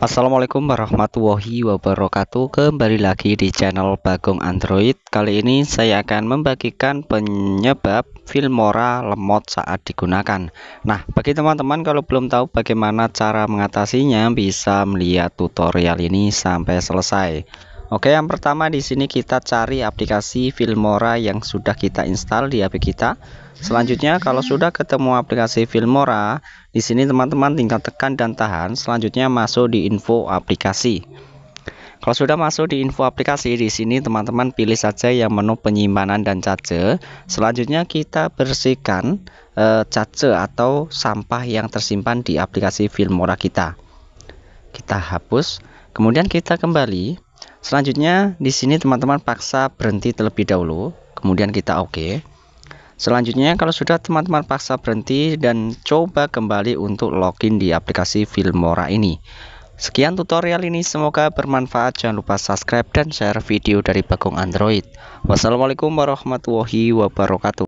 Assalamualaikum warahmatullahi wabarakatuh Kembali lagi di channel Bagong Android Kali ini saya akan membagikan penyebab Filmora lemot saat digunakan Nah bagi teman-teman kalau belum tahu bagaimana cara mengatasinya Bisa melihat tutorial ini sampai selesai Oke, yang pertama di sini kita cari aplikasi Filmora yang sudah kita install di HP kita. Selanjutnya kalau sudah ketemu aplikasi Filmora, di sini teman-teman tinggal tekan dan tahan, selanjutnya masuk di info aplikasi. Kalau sudah masuk di info aplikasi di sini teman-teman pilih saja yang menu penyimpanan dan cache. Selanjutnya kita bersihkan eh, e, cache atau sampah yang tersimpan di aplikasi Filmora kita. Kita hapus, kemudian kita kembali Selanjutnya di sini teman-teman paksa berhenti terlebih dahulu, kemudian kita oke. Okay. Selanjutnya kalau sudah teman-teman paksa berhenti dan coba kembali untuk login di aplikasi Filmora ini. Sekian tutorial ini semoga bermanfaat. Jangan lupa subscribe dan share video dari Bagong Android. Wassalamualaikum warahmatullahi wabarakatuh.